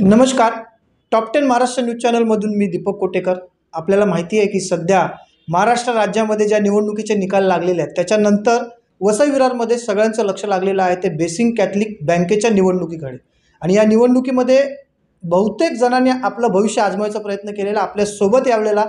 नमस्कार top ten Maharashtra news चॅनलमधून मी दीपक कोटेकर आपल्याला माहिती आहे की सध्या महाराष्ट्र राज्यामध्ये ज्या निवडणुकीचे निकाल लागलेले आहेत त्याच्यानंतर वसई विरारमध्ये सगळ्यांचं लक्ष लागलेलं आहे ते बेसिंग कॅथलिक बँकेच्या निवडणुकीकडे आणि या निवडणुकीमध्ये बहुतेक जणांनी आपलं भविष्य आजमावायचा प्रयत्न केलेला आपल्यासोबत यावेळेला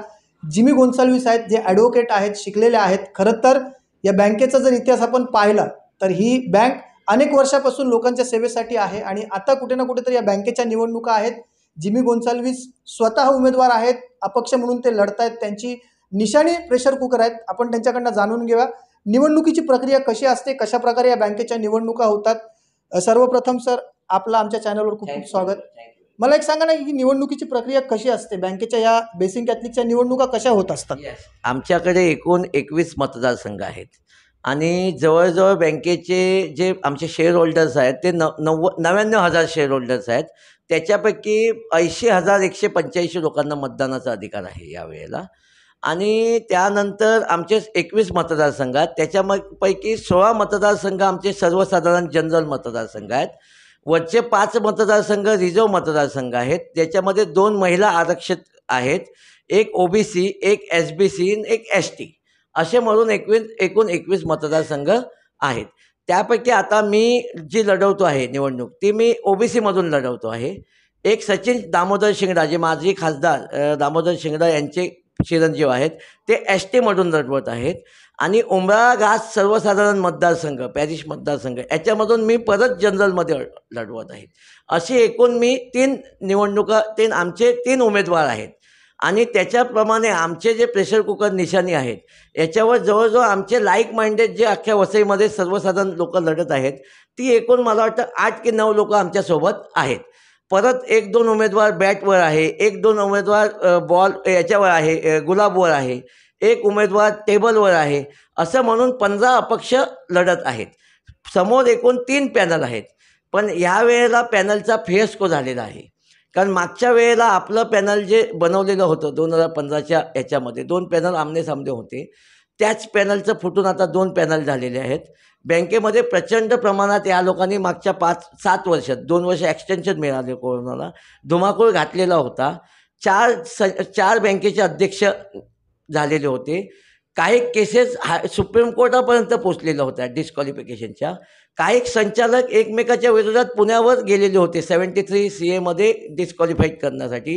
जिमी गोन्साल्विस आहेत जे ॲडव्होकेट आहेत शिकलेले आहेत खरं तर या बँकेचा जर इतिहास आपण पाहिला तर ही बँक अनेक वर्षापासून लोकांच्या सेवेसाठी आहे आणि आता कुठे ना कुठेतरी या बँकेच्या निवडणुका आहेत जिमी गोन्साल्विस स्वतः उमेदवार आहेत अपक्ष म्हणून ते लढतायत त्यांची निशाणी प्रेशर कुकर आहेत आपण त्यांच्याकडनं जाणून घेऊया निवडणुकीची प्रक्रिया कशी असते कशा प्रकारे या बँकेच्या निवडणुका होतात सर्वप्रथम सर आपलं आमच्या चॅनलवर खूप खूप स्वागत मला एक सांगा ना ही निवडणुकीची प्रक्रिया कशी असते बँकेच्या या बेसिंग कॅथलिकच्या निवडणुका कशा होत असतात आमच्याकडे एकूण एकवीस मतदारसंघ आहेत आणि जवळजवळ बँकेचे जे आमचे शेअर होल्डर्स आहेत ते न नव्वद नव्याण्णव हजार शेअर होल्डर्स आहेत त्याच्यापैकी ऐंशी हजार एकशे पंच्याऐंशी लोकांना मतदानाचा अधिकार आहे यावेळेला आणि त्यानंतर आमचे एकवीस मतदारसंघ आहेत त्याच्या सोळा मतदारसंघ आमचे सर्वसाधारण जनरल मतदारसंघ आहेत वरचे पाच मतदारसंघ रिझर्व मतदारसंघ आहेत त्याच्यामध्ये दोन महिला आरक्षित आहेत एक सी एक एस बी सी एक एस टी असे म्हणून एकवीस एकूण एकवीस मतदारसंघ आहेत त्यापैकी आता मी जी लढवतो आहे निवडणूक ती मी ओबीसीमधून लढवतो आहे एक सचिन दामोदर शिंगडा जे माजी खासदार दामोदर शिंगडा यांचे चिरंजीव आहेत ते एस टीमधून लढवत आहेत आणि उमरा घास सर्वसाधारण मतदारसंघ पॅरिश मतदारसंघ याच्यामधून मी परत जनरलमध्ये लढवत आहे अशी एकूण मी तीन निवडणुका तीन आमचे तीन उमेदवार आहेत आणि त्याच्याप्रमाणे आमचे जे प्रेशर कुकर निशाणी आहेत याच्यावर जवळजवळ आमचे लाईक माइंडेड जे अख्ख्या वसईमध्ये सर्वसाधारण लोक लढत आहेत ती एकूण मला वाटतं आठ की नऊ लोक आमच्यासोबत आहेत परत एक दोन उमेदवार बॅटवर आहे एक दोन उमेदवार बॉल याच्यावर आहे गुलाबवर आहे एक उमेदवार टेबलवर आहे असं म्हणून पंधरा अपक्ष लढत आहेत समोर एकूण तीन पॅनल आहेत पण ह्यावेळेला वेळेला पॅनलचा फेस्को झालेला आहे कारण मागच्या वेळेला आपलं पॅनल जे बनवलेलं होतं दोन हजार पंधराच्या याच्यामध्ये दोन पॅनल आमने सामने होते त्याच पॅनलचं फुटून आता दोन पॅनल झालेले आहेत बँकेमध्ये प्रचंड प्रमाणात या लोकांनी मागच्या पाच सात वर्षात दोन वर्ष एक्सटेन्शन मिळाले कोरोनाला धुमाकूळ घातलेला होता चार स चार बँकेचे अध्यक्ष झालेले होते काही केसेस हा सुप्रीम कोर्टापर्यंत पोचलेल्या होत्या डिस्क्वालिफिकेशनच्या काही संचालक एकमेकाच्या विरोधात पुण्यावर गेलेले होते सेवन्टी थ्री सी एमध्ये डिस्क्वालिफाईड करण्यासाठी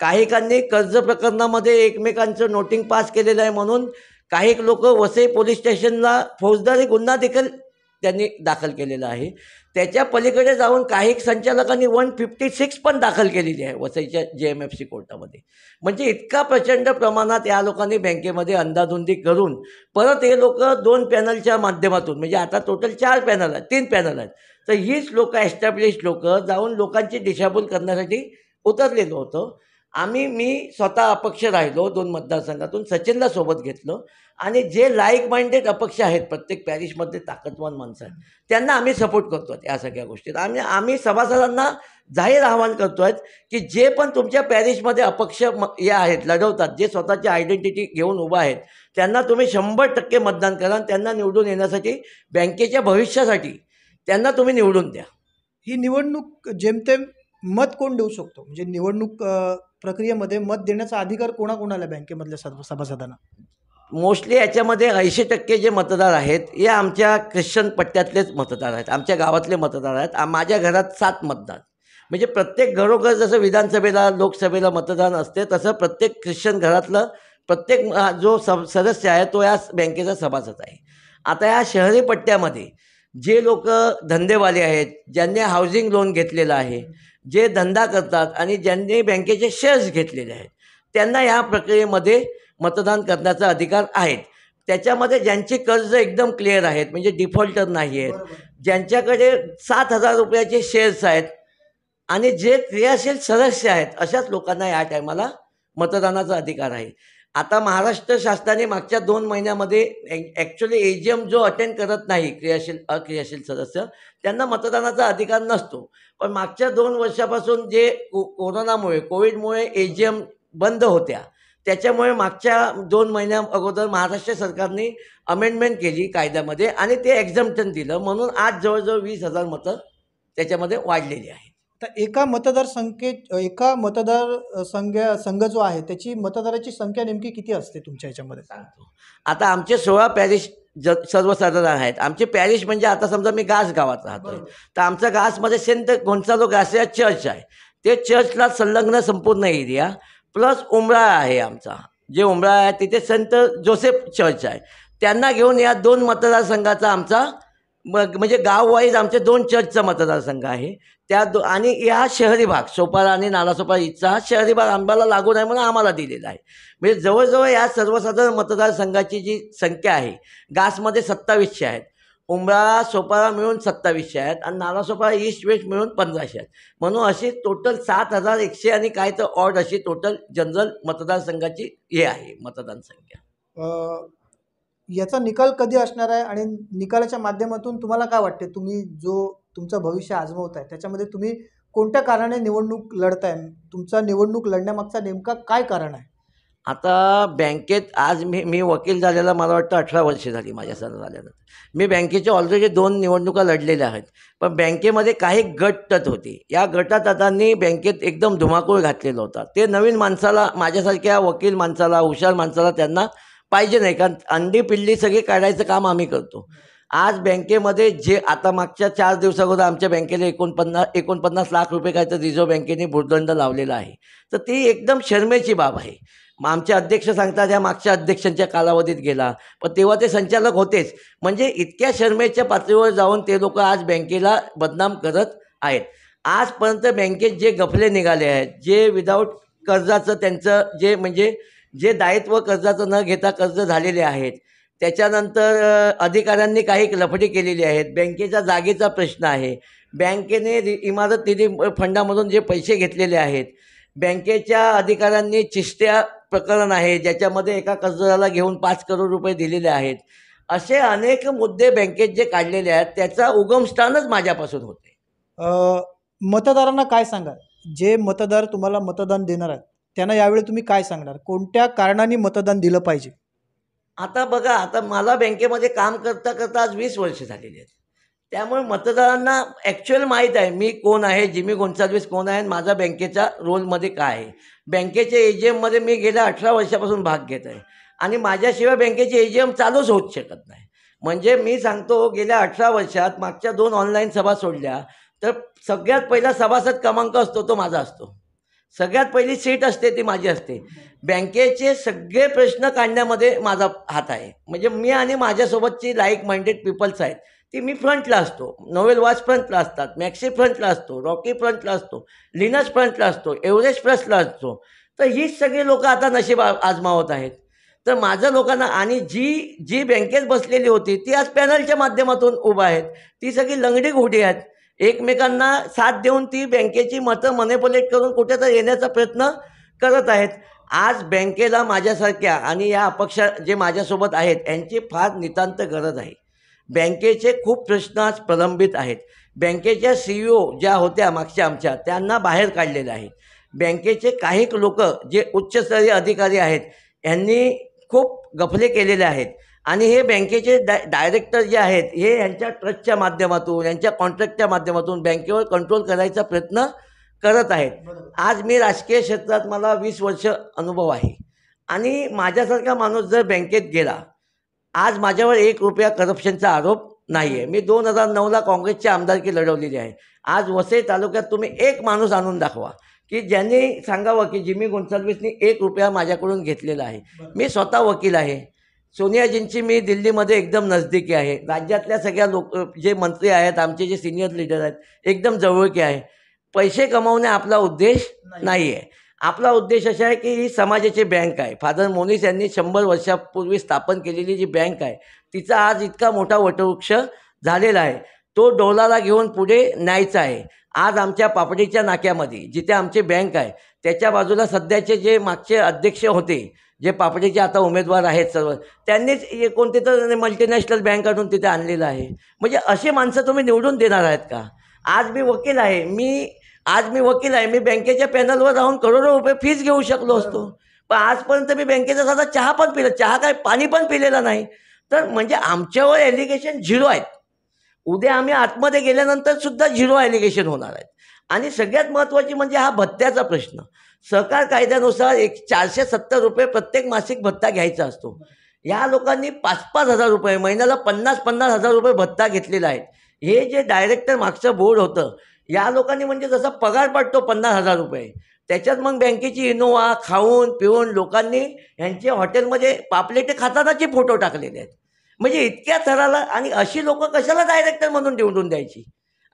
काहीकांनी कर्ज प्रकरणामध्ये एकमेकांचं नोटिंग पास केलेलं आहे म्हणून काही लोक वसई पोलीस स्टेशनला फौजदारी गुन्हा देखील त्यांनी दाखल केलेलं आहे त्याच्या पलीकडे जाऊन काही संचालकांनी वन फिफ्टी सिक्स पण दाखल केलेली आहे वसईच्या जे एम एफ सी कोर्टामध्ये म्हणजे इतका प्रचंड प्रमाणात या लोकांनी बँकेमध्ये अंदाधुंदी करून परत हे लोक दोन पॅनलच्या माध्यमातून म्हणजे आता टोटल चार पॅनल आहेत तीन पॅनल आहेत तर हीच लोकं एस्टॅब्लिश लोक जाऊन लोकांची दिशाभूल करण्यासाठी उतरलेलं होतं आम्ही मी स्वतः अपक्ष राहिलो दोन मतदारसंघातून सचिनला सोबत घेतलं आणि जे लाईक माइंडेड अपक्ष आहेत प्रत्येक पॅरिशमधले ताकदवान माणसं आहेत त्यांना आम्ही सपोर्ट करतो या सगळ्या गोष्टीत आम्ही आम्ही सभासदांना जाहीर आवाहन करतो आहेत की जे पण तुमच्या पॅरिशमध्ये अपक्ष म हे आहेत लढवतात जे स्वतःची आयडेंटिटी घेऊन उभा आहेत त्यांना तुम्ही शंभर टक्के मतदान करा त्यांना निवडून येण्यासाठी बँकेच्या भविष्यासाठी त्यांना तुम्ही निवडून द्या ही निवडणूक जेमतेम मत कोण देऊ शकतो म्हणजे निवडणूक प्रक्रियेमध्ये मत देण्याचा अधिकार कोणाकोणाला बँकेमधल्या सभासदांना मोस्टली याच्यामध्ये ऐंशी टक्के जे मतदार आहेत हे आमच्या ख्रिश्चन पट्ट्यातलेच मतदार आहेत आमच्या गावातले मतदार आहेत माझ्या घरात सात मतदार म्हणजे प्रत्येक घरोघर जसं विधानसभेला लोकसभेला मतदान असते तसं प्रत्येक ख्रिश्चन घरातलं प्रत्येक जो स सदस्य आहे तो या बँकेचा सभासद आहे आता या शहरी पट्ट्यामध्ये जे लोक धंदेवाले आहेत ज्यांनी हाऊसिंग लोन घेतलेलं आहे जे धंदा करतात आणि ज्यांनी बँकेचे शेअर्स घेतलेले आहेत त्यांना या प्रक्रियेमध्ये मतदान करण्याचा अधिकार आहेत त्याच्यामध्ये ज्यांचे कर्ज एकदम क्लिअर आहेत म्हणजे डिफॉल्टर नाही आहेत ज्यांच्याकडे सात हजार रुपयाचे शेअर्स आहेत आणि जे क्रियाशील सदस्य आहेत अशाच लोकांना या टायमाला मतदानाचा अधिकार आहे आता महाराष्ट्र शासनाने मागच्या दोन महिन्यामध्ये ॲक्च्युली ए जी एम जो अटेंड करत नाही क्रियाशील अक्रियाशील सदस्य त्यांना मतदानाचा अधिकार नसतो पण मागच्या दोन वर्षापासून जे को कोरोनामुळे कोविडमुळे ए जी एम बंद होत्या त्याच्यामुळे मागच्या दोन महिन्या अगोदर महाराष्ट्र सरकारने अमेंडमेंट केली कायद्यामध्ये आणि ते एक्झम्पन दिलं म्हणून आज जवळजवळ वीस हजार मतं त्याच्यामध्ये वाढलेली आहेत तर एका मतदारसंख्येत एका मतदार संघ संघ जो आहे त्याची मतदाराची संख्या नेमकी किती असते तुमच्या याच्यामध्ये सांगतो आता आमचे सोळा पॅरिश ज सर्वसाधारण आहेत आमचे पॅरिश म्हणजे आता समजा मी गास गावात राहतो तर आमचा गासमध्ये सेंट जो गास या चर्च आहे ते चर्चला संलग्न संपूर्ण एरिया प्लस उमराळा आहे आमचा जे उमराळा आहे तिथे संत जोसेफ चर्च आहे त्यांना घेऊन या दोन मतदारसंघाचा आमचा मग म्हणजे गाववाईज आमचे दोन चर्चचा मतदारसंघ आहे त्या दो आणि या शहरी भाग सोपारा आणि नालासोपारा इथचा हा शहरी भाग आंबाला लागून आहे म्हणून आम्हाला दिलेला आहे म्हणजे जवळजवळ या सर्वसाधारण मतदारसंघाची जी संख्या आहे गासमध्ये सत्तावीसशे आहेत उमराळा सोपारा मिळून सत्तावीसशे आहेत आणि नाला सोपारा ईस्ट वेस्ट मिळून पंधराशे आहेत म्हणून अशी टोटल सात हजार एकशे आणि काय तर ऑड अशी टोटल जनरल मतदारसंघाची हे आहे मतदान संख्या याचा निकाल कधी असणार आहे आणि निकालाच्या माध्यमातून तुम्हाला काय वाटते तुम्ही जो तुमचं भविष्य आजमवत आहे त्याच्यामध्ये तुम्ही कोणत्या कारणाने निवडणूक लढताय तुमचा निवडणूक लढण्यामागचा नेमका काय कारण आहे आता बँकेत आज मी मी वकील झालेला मला वाटतं अठरा वर्षे झाली माझ्या सण झाल्यानंतर मी बँकेच्या ऑलरेडी दोन निवडणुका लढलेल्या आहेत पण बँकेमध्ये काही गट तत होती या गटात आतांनी बँकेत एकदम धुमाकूळ घातलेला होता ते नवीन माणसाला माझ्यासारख्या वकील माणसाला हुशार माणसाला त्यांना पाहिजे नाही कारण अंडी पिल्ली सगळी काढायचं काम आम्ही करतो आज बँकेमध्ये जे आता मागच्या चार दिवसाअगोदर आमच्या बँकेला एकोणपन्नास एकोणपन्नास लाख रुपये काय तर रिझर्व्ह बँकेने भूर्दंड लावलेला आहे तर ती एकदम शर्मेची बाब आहे मग आमचे अध्यक्ष सांगतात या मागच्या अध्यक्षांच्या कालावधीत गेला पण तेव्हा ते संचालक होतेच म्हणजे इतक्या शर्मेच्या पातळीवर जाऊन ते लोक आज बँकेला बदनाम करत आहेत आजपर्यंत बँकेत जे गफले निघाले आहेत जे विदाऊट कर्जाचं त्यांचं जे म्हणजे जे दायित्व कर्जाचं न घेता कर्ज झालेले आहेत त्याच्यानंतर अधिकाऱ्यांनी काही लफडी केलेली आहेत बँकेच्या जागेचा प्रश्न आहे बँकेने इमारत निधी फंडामधून जे पैसे घेतलेले आहेत बँकेच्या अधिकाऱ्यांनी चिष्ट्या प्रकरण आहे ज्याच्यामध्ये एका कर्जदाराला घेऊन पाच करोड रुपये दिलेले आहेत असे अनेक मुद्दे बँकेत जे काढलेले आहेत त्याचा उगमस्थानच माझ्यापासून होते मतदारांना काय सांगा जे मतदार तुम्हाला मतदान देणार आहेत त्यांना यावेळी तुम्ही काय सांगणार कोणत्या कारणाने मतदान दिलं पाहिजे आता बघा आता मला बँकेमध्ये काम करता करता आज वीस वर्ष झालेली आहेत त्यामुळे मतदारांना ॲक्च्युअल माहीत आहे मी कोण आहे जिमी गोन्साल्विस कोण आहे आणि माझा बँकेचा रोलमध्ये काय आहे बँकेच्या ए जी एममध्ये मी गेल्या अठरा वर्षापासून भाग घेत आहे आणि माझ्याशिवाय बँकेचे ए जी एम चालूच होऊच शकत नाही म्हणजे मी सांगतो गेल्या अठरा वर्षात मागच्या दोन ऑनलाईन सभा सोडल्या तर सगळ्यात पहिला सभासद क्रमांक असतो तो माझा असतो सगळ्यात पहिली सीट असते ती माझी असते बँकेचे सगळे प्रश्न काढण्यामध्ये माझा हात आहे म्हणजे मी आणि माझ्यासोबतची लाईक माइंडेड पीपल्स आहेत ती मी फ्रंटला असतो नोवेल वॉच फ्रंटला असतात मॅक्सी फ्रंटला असतो रॉकी फ्रंटला असतो लिनस फ्रंटला असतो एव्हरेस्ट फ्रंटला असतो तर हीच सगळी लोकं आता नशीब आजमावत आहेत तर माझं लोकांना आणि जी जी बँकेत बसलेली होती ती आज पॅनलच्या माध्यमातून उभा आहेत ती सगळी लंगडी घोडी आहेत एकमेकांना साथ देऊन ती बँकेची मतं मनेपलेट करून कुठे तर येण्याचा प्रयत्न करत आहेत आज बँकेला माझ्यासारख्या आणि या अपक्ष जे माझ्यासोबत आहेत यांची फार नितांत गरज आहे बँकेचे खूप प्रश्न आज प्रलंबित आहेत बँकेच्या सी ई ओ ज्या होत्या मागच्या आमच्या त्यांना बाहेर काढलेल्या आहेत बँकेचे काही लोक जे उच्चस्तरीय अधिकारी आहेत यांनी खूप गफले केलेले आहेत आणि हे बँकेचे डाय डायरेक्टर जे आहेत हे यांच्या ट्रस्टच्या माध्यमातून यांच्या कॉन्ट्रॅक्टच्या माध्यमातून बँकेवर कंट्रोल करायचा प्रयत्न करत आहेत आज मी राजकीय क्षेत्रात मला वीस वर्ष अनुभव आहे आणि माझ्यासारखा माणूस जर बँकेत गेला आज माझ्यावर एक रुपया करप्शनचा आरोप नाही आहे मी दोन हजार नऊला काँग्रेसची आमदारकी लढवलेली आहे आज वसई तालुक्यात तुम्ही एक माणूस आणून दाखवा की ज्यांनी सांगावं की जिमी गोन्साल्विसनी एक रुपया माझ्याकडून घेतलेला आहे मी स्वतः वकील आहे सोनियाजींची मी दिल्लीमध्ये एकदम नजदीकी आहे राज्यातल्या सगळ्या लोक जे मंत्री आहेत आमचे जे सिनियर लीडर आहेत एकदम जवळकी आहे पैसे कमावणे आपला उद्देश नाही आहे आपला उद्देश असा आहे की ही समाजाची बँक आहे फादर मोनिस यांनी शंभर वर्षापूर्वी स्थापन केलेली जी बँक आहे तिचा आज इतका मोठा वटवृक्ष झालेला आहे तो डोलाला घेऊन पुढे न्यायचा आहे आज आमच्या पापडीच्या नाक्यामध्ये जिथे आमची बँक आहे त्याच्या बाजूला सध्याचे जे मागचे अध्यक्ष होते जे पापडीचे आता उमेदवार आहेत सर्व त्यांनीच कोणते तर मल्टीनॅशनल बँक आणून तिथे आणलेलं आहे म्हणजे असे माणसं तुम्ही निवडून देणार आहेत का आज मी वकील आहे मी आज मी वकील आहे मी बँकेच्या पॅनलवर राहून करोडो रुपये फीज घेऊ शकलो असतो पण आजपर्यंत मी बँकेचा साधा चहा पण पिला चहा काय पाणी पण पिलेला नाही तर म्हणजे आमच्यावर ॲलिगेशन झिरो आहेत उद्या आम्ही आतमध्ये गेल्यानंतर सुद्धा झिरो ॲलिगेशन होणार आहेत आणि सगळ्यात महत्त्वाची म्हणजे हा भत्त्याचा प्रश्न सहकार कायद्यानुसार एक चारशे सत्तर रुपये प्रत्येक मासिक भत्ता घ्यायचा असतो या लोकांनी पाच पाच हजार रुपये महिन्याला पन्नास पन्नास हजार रुपये भत्ता घेतलेला आहे हे जे डायरेक्टर मागचं बोर्ड होतं या लोकांनी म्हणजे जसा पगार पडतो पन्नास हजार रुपये त्याच्यात मग बँकेची इनोवा खाऊन पिऊन लोकांनी यांचे हॉटेलमध्ये पापलेटे खातानाचे फोटो टाकलेले आहेत म्हणजे इतक्या थराला आणि अशी लोकं कशाला डायरेक्टर म्हणून निवडून द्यायची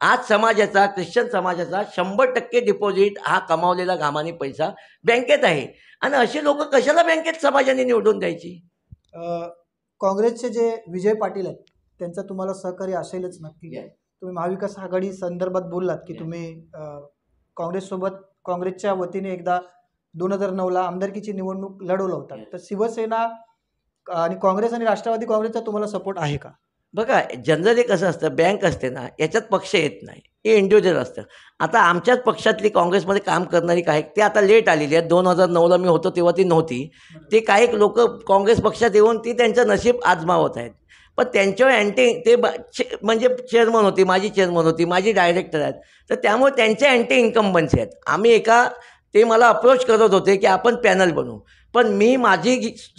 आज समाजाचा ख्रिश्चन समाजाचा शंभर टक्के डिपॉझिट हा कमावलेला घामाने पैसा बँकेत आहे आणि असे लोक कशाला बँकेत समाजाने निवडून द्यायची काँग्रेसचे जे विजय पाटील आहेत त्यांचा तुम्हाला सहकार्य असेलच नक्की तुम्ही महाविकास आघाडी संदर्भात बोललात की तुम्ही काँग्रेससोबत काँग्रेसच्या वतीने एकदा दोन हजार नऊला आमदारकीची निवडणूक लढवलं होता तर शिवसेना आणि काँग्रेस आणि राष्ट्रवादी काँग्रेसचा तुम्हाला सपोर्ट आहे का बघा जनरली कसं असतं बँक असते ना याच्यात पक्ष येत नाही हे इंडिव्हिज्युअल असतं आता आमच्याच पक्षातली काँग्रेसमध्ये काम करणारी काय ते आता लेट आलेली आहे दोन हजार नऊला मी होतो तेव्हा ती नव्हती ते काही लोक काँग्रेस पक्षात येऊन ती त्यांचं नशीब आजमावत आहेत पण त्यांच्यावर अँटी ते म्हणजे चेअरमन होती माझी चेअरमन होती माझी डायरेक्टर आहेत तर त्यामुळे त्यांचे अँटी इन्कम्बन्सी आहेत आम्ही एका ते मला अप्रोच करत होते की आपण पॅनल बनवू पण मी माझी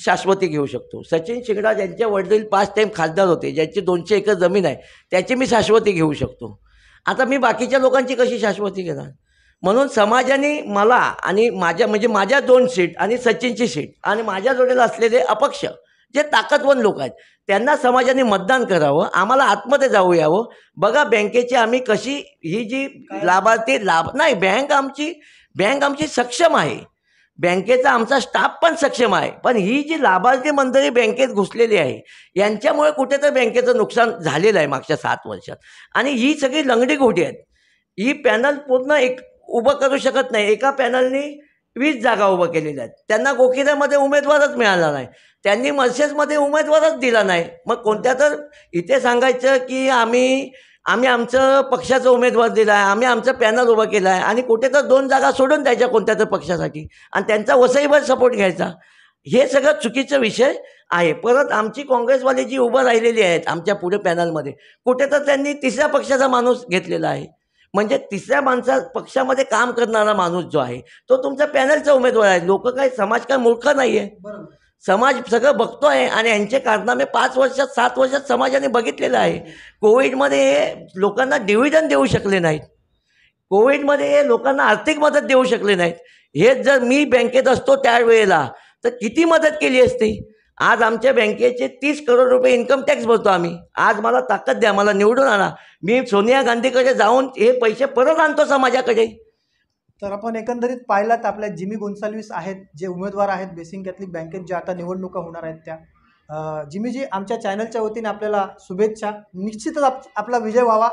शाश्वती घेऊ शकतो सचिन शिंगडा ज्यांचे वडील पाच टाईम खासदार होते ज्यांची दोनशे एकर जमीन आहे त्याची मी शाश्वती घेऊ शकतो आता मी बाकीच्या लोकांची कशी शाश्वती घेणार म्हणून समाजाने मला आणि माझ्या म्हणजे माझ्या दोन सीट आणि सचिनची सीट आणि माझ्या जोडीला असलेले अपक्ष जे ताकदवान लोक आहेत त्यांना समाजाने मतदान करावं आम्हाला आतमध्ये जाऊ यावं बघा बँकेची आम्ही कशी ही जी लाभार्थी लाभ नाही बँक आमची बँक आमची सक्षम आहे बँकेचा आमचा स्टाफ पण सक्षम आहे पण ही जी लाभार्थी मंडळी बँकेत घुसलेली आहे यांच्यामुळे कुठे तर बँकेचं नुकसान झालेलं आहे मागच्या सात वर्षात आणि ही सगळी लंगडी घोटी आहेत ही पॅनल पूर्ण एक उभं करू शकत नाही एका पॅनलनी वीस जागा उभं केलेल्या आहेत त्यांना गोखिऱ्यामध्ये उमेदवारच मिळाला नाही त्यांनी मर्सेसमध्ये उमेदवारच दिला नाही मग कोणत्या तर इथे सांगायचं की आम्ही आम्ही आमचं पक्षाचा उमेदवार दिला आहे आम्ही आमचं पॅनल उभं केलं आहे आणि कुठे तर दोन जागा सोडून द्यायच्या कोणत्या तर पक्षासाठी आणि त्यांचा वसईभर सपोर्ट घ्यायचा हे सगळं चुकीचं विषय आहे परत आमची काँग्रेसवाले जी उभं राहिलेली आहेत आमच्या पुढे पॅनलमध्ये कुठे तर त्यांनी तिसऱ्या पक्षाचा माणूस घेतलेला आहे म्हणजे तिसऱ्या माणसा पक्षामध्ये काम करणारा माणूस जो आहे तो तुमचा पॅनलचा उमेदवार आहे लोक काय समाज काय मूर्ख नाही आहे समाज सगळं बघतो आहे आणि यांचे कारनामे पाच वर्षात सात वर्षात समाजाने बघितलेलं आहे कोविडमध्ये हे लोकांना डिव्हिजन देऊ शकले नाहीत कोविडमध्ये हे लोकांना आर्थिक मदत देऊ शकले नाहीत हे जर मी बँकेत असतो त्यावेळेला तर किती मदत केली असती आज आमच्या बँकेचे तीस करोड रुपये इन्कम टॅक्स भरतो आम्ही आज मला ताकद द्या मला निवडून आणा मी सोनिया गांधीकडे जाऊन हे पैसे परत आणतो समाजाकडे तर आपण एकंदरीत पाहिलात आपल्या जिमी गोन्सालवीस आहेत जे उमेदवार आहेत बेसिंग कॅथलिक बँकेत ज्या आता निवडणुका होणार आहेत त्या जिमीजी आमच्या चॅनलच्या वतीने आपल्याला शुभेच्छा निश्चितच आप आपला विजय व्हावा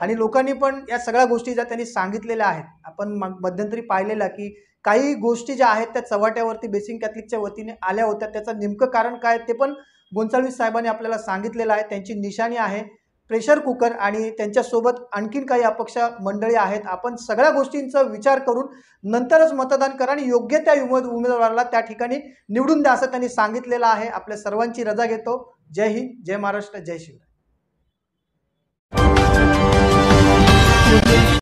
आणि लोकांनी पण या सगळ्या गोष्टी ज्या त्यांनी सांगितलेल्या आहेत आपण मध्यंतरी पाहिलेला की काही गोष्टी ज्या आहेत त्या चव्हाट्यावरती बेसिंग कॅथलिकच्या वतीने आल्या होत्या त्याचं नेमकं कारण काय ते पण गोन्सालवीस साहेबांनी आपल्याला सांगितलेलं आहे त्यांची निशाणी आहे प्रेशर कुकर आणि त्यांच्यासोबत आणखीन काही अपक्ष मंडळी आहेत आपण सगळ्या गोष्टींचा विचार करून नंतरच मतदान करा आणि योग्य त्या उमेद उमेदवाराला त्या ठिकाणी निवडून द्या असं त्यांनी सांगितलेलं आहे आपल्या सर्वांची रजा घेतो जय हिंद जय महाराष्ट्र जय शिवराय